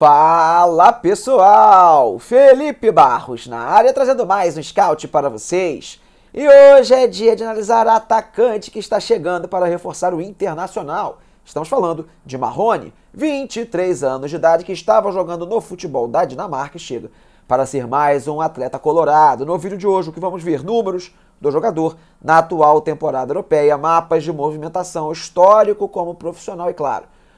Fala pessoal! Felipe Barros na área trazendo mais um scout para vocês. E hoje é dia de analisar a atacante que está chegando para reforçar o Internacional. Estamos falando de Marrone, 23 anos de idade, que estava jogando no futebol da Dinamarca e chega para ser mais um atleta colorado. No vídeo de hoje, o que vamos ver? Números do jogador na atual temporada europeia, mapas de movimentação, histórico como profissional e, claro,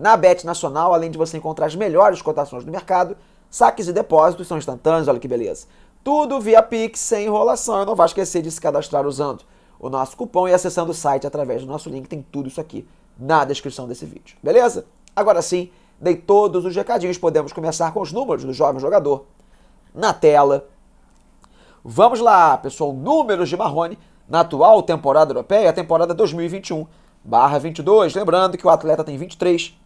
na Bet Nacional, além de você encontrar as melhores cotações do mercado, saques e depósitos são instantâneos, olha que beleza. Tudo via Pix, sem enrolação, e não vai esquecer de se cadastrar usando o nosso cupom e acessando o site através do nosso link, tem tudo isso aqui na descrição desse vídeo, beleza? Agora sim, dei todos os recadinhos, podemos começar com os números do jovem jogador na tela. Vamos lá, pessoal, números de Marrone na atual temporada europeia, temporada 2021/22. Lembrando que o atleta tem 23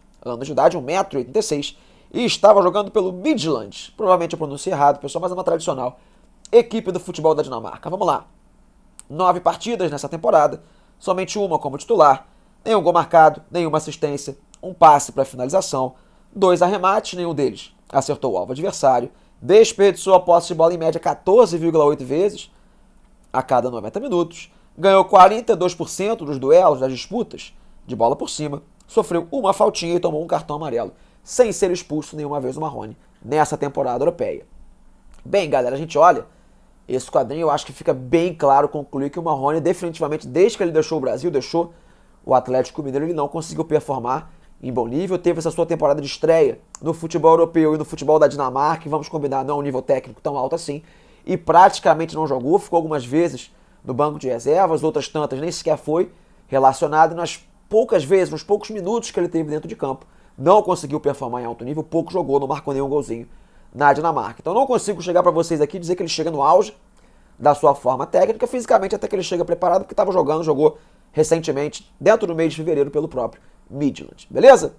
de idade 1,86m, e estava jogando pelo Midland. Provavelmente eu pronunciei errado, pessoal, mas é uma tradicional equipe do futebol da Dinamarca. Vamos lá. Nove partidas nessa temporada, somente uma como titular, nenhum gol marcado, nenhuma assistência, um passe para finalização, dois arremates, nenhum deles acertou o alvo adversário, desperdiçou a posse de bola em média 14,8 vezes a cada 90 minutos, ganhou 42% dos duelos das disputas de bola por cima, sofreu uma faltinha e tomou um cartão amarelo, sem ser expulso nenhuma vez o Marrone nessa temporada europeia. Bem, galera, a gente olha esse quadrinho, eu acho que fica bem claro concluir que o Marrone definitivamente, desde que ele deixou o Brasil, deixou o Atlético Mineiro, ele não conseguiu performar em bom nível, teve essa sua temporada de estreia no futebol europeu e no futebol da Dinamarca, e vamos combinar, não é um nível técnico tão alto assim, e praticamente não jogou, ficou algumas vezes no banco de reservas, outras tantas nem sequer foi relacionado, e nas poucas vezes, nos poucos minutos que ele teve dentro de campo, não conseguiu performar em alto nível, pouco jogou, não marcou nenhum golzinho na Dinamarca. Então não consigo chegar para vocês aqui e dizer que ele chega no auge da sua forma técnica, fisicamente até que ele chega preparado, porque estava jogando, jogou recentemente, dentro do mês de fevereiro, pelo próprio Midland. Beleza?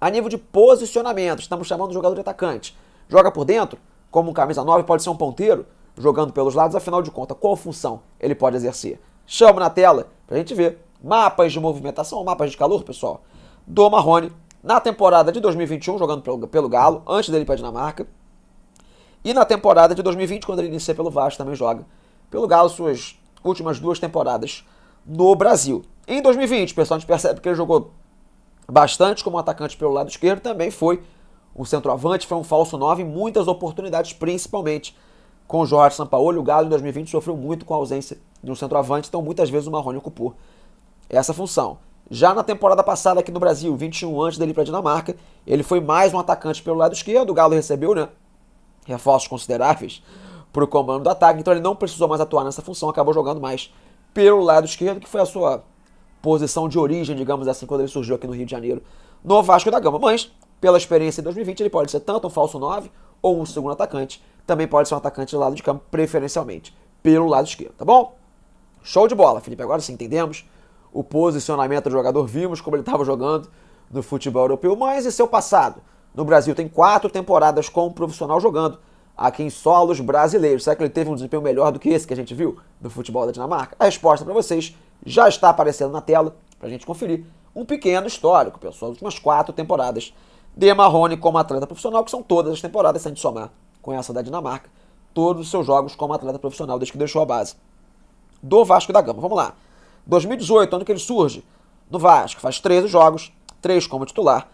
A nível de posicionamento, estamos chamando o jogador de atacante. Joga por dentro, como um camisa 9, pode ser um ponteiro, jogando pelos lados, afinal de contas, qual função ele pode exercer? Chama na tela pra gente ver mapas de movimentação, mapas de calor, pessoal, do Marrone na temporada de 2021, jogando pelo, pelo Galo, antes dele para a Dinamarca. E na temporada de 2020, quando ele inicia pelo Vasco, também joga pelo Galo suas últimas duas temporadas no Brasil. Em 2020, pessoal, a gente percebe que ele jogou bastante como atacante pelo lado esquerdo, também foi um centroavante, foi um falso 9 muitas oportunidades, principalmente com o Jorge Sampaoli. O Galo em 2020 sofreu muito com a ausência de um centroavante, então muitas vezes o Marrone ocupou essa função. Já na temporada passada aqui no Brasil, 21 antes dele para a Dinamarca, ele foi mais um atacante pelo lado esquerdo. O Galo recebeu né, reforços consideráveis para o comando do ataque, então ele não precisou mais atuar nessa função, acabou jogando mais pelo lado esquerdo, que foi a sua posição de origem, digamos assim, quando ele surgiu aqui no Rio de Janeiro, no Vasco da Gama. Mas, pela experiência em 2020, ele pode ser tanto um falso 9 ou um segundo atacante, também pode ser um atacante do lado de campo, preferencialmente pelo lado esquerdo, tá bom? Show de bola, Felipe. Agora sim entendemos o posicionamento do jogador, vimos como ele estava jogando no futebol europeu, mas e seu passado? No Brasil tem quatro temporadas com um profissional jogando aqui em solos brasileiros. Será que ele teve um desempenho melhor do que esse que a gente viu no futebol da Dinamarca? A resposta para vocês já está aparecendo na tela para a gente conferir. Um pequeno histórico, pessoal, as últimas quatro temporadas de Marrone como atleta profissional, que são todas as temporadas, sem a gente somar com essa da Dinamarca, todos os seus jogos como atleta profissional desde que deixou a base. Do Vasco da Gama, vamos lá. 2018, ano que ele surge, no Vasco, faz 13 jogos, 3 como titular,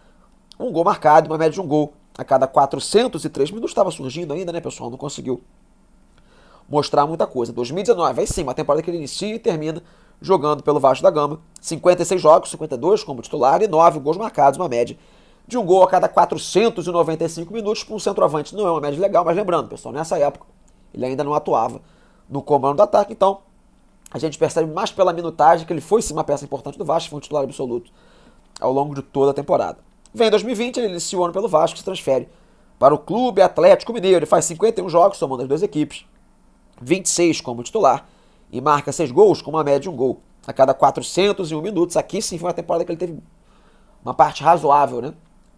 um gol marcado, uma média de um gol a cada 403 minutos. Estava surgindo ainda, né, pessoal? Não conseguiu mostrar muita coisa. 2019, aí sim, uma temporada que ele inicia e termina jogando pelo Vasco da Gama. 56 jogos, 52 como titular e 9 gols marcados, uma média de um gol a cada 495 minutos para um centroavante. Não é uma média legal, mas lembrando, pessoal, nessa época ele ainda não atuava no comando do ataque, então a gente percebe mais pela minutagem que ele foi sim uma peça importante do Vasco, foi um titular absoluto ao longo de toda a temporada. Vem 2020, ele inicia o ano pelo Vasco, se transfere para o Clube Atlético Mineiro. Ele faz 51 jogos, somando as duas equipes, 26 como titular e marca seis gols, com uma média de um gol a cada 401 minutos. Aqui sim foi uma temporada que ele teve uma parte razoável, né?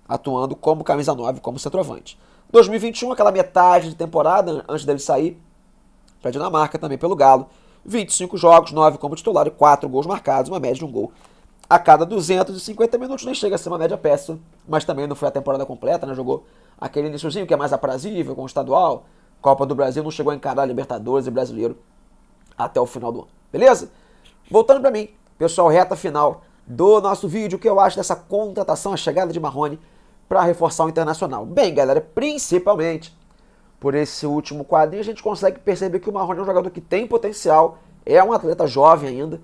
Atuando como camisa 9, como centroavante. 2021, aquela metade de temporada antes dele sair para a Dinamarca, também pelo Galo 25 jogos, 9 como titular e 4 gols marcados, uma média de um gol a cada 250 minutos. Nem chega a ser uma média péssima, mas também não foi a temporada completa, né? Jogou aquele iníciozinho que é mais aprazível com o estadual. Copa do Brasil não chegou a encarar Libertadores e Brasileiro até o final do ano. Beleza? Voltando para mim, pessoal, reta final do nosso vídeo, o que eu acho dessa contratação, a chegada de Marrone para reforçar o Internacional. Bem, galera, principalmente por esse último quadrinho, a gente consegue perceber que o Marrone é um jogador que tem potencial, é um atleta jovem ainda,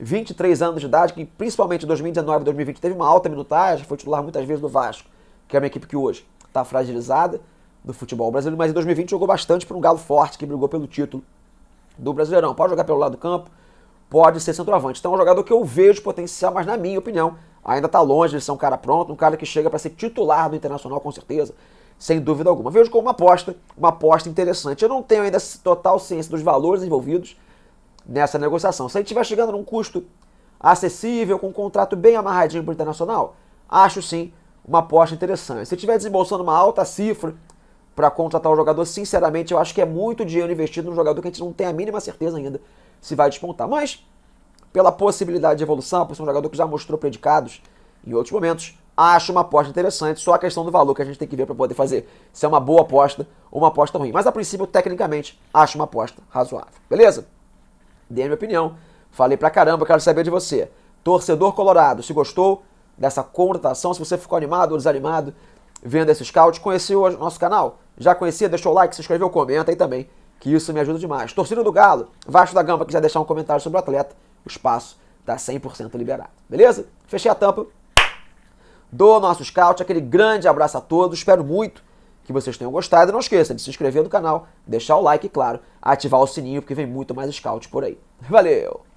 23 anos de idade, que principalmente em 2019 e 2020 teve uma alta minutagem, foi titular muitas vezes do Vasco, que é uma equipe que hoje está fragilizada no futebol brasileiro, mas em 2020 jogou bastante para um Galo forte que brigou pelo título do Brasileirão. Pode jogar pelo lado do campo, pode ser centroavante. Então é um jogador que eu vejo potencial, mas na minha opinião, ainda está longe de ser um cara pronto, um cara que chega para ser titular do Internacional com certeza, sem dúvida alguma. Vejo como uma aposta, uma aposta interessante. Eu não tenho ainda total ciência dos valores envolvidos nessa negociação. Se a gente estiver chegando num custo acessível, com um contrato bem amarradinho para o internacional, acho sim uma aposta interessante. Se estiver desembolsando uma alta cifra para contratar o um jogador, sinceramente, eu acho que é muito dinheiro investido num jogador que a gente não tem a mínima certeza ainda se vai despontar. Mas, pela possibilidade de evolução, por ser um jogador que já mostrou predicados em outros momentos, acho uma aposta interessante, só a questão do valor que a gente tem que ver para poder fazer se é uma boa aposta ou uma aposta ruim. Mas a princípio, tecnicamente, acho uma aposta razoável. Beleza? Dei a minha opinião, falei pra caramba, quero saber de você. Torcedor colorado, se gostou dessa contratação, se você ficou animado ou desanimado vendo esse scout, conheceu o nosso canal? Já conhecia? Deixou o like, se inscreveu, comenta aí também, que isso me ajuda demais. Torcida do Galo, Vasco da Gama, quiser deixar um comentário sobre o atleta, o espaço está 100% liberado. Beleza? Fechei a tampa, do nosso Scout. Aquele grande abraço a todos, espero muito que vocês tenham gostado. não esqueça de se inscrever no canal, deixar o like e, claro, ativar o sininho, porque vem muito mais Scout por aí. Valeu!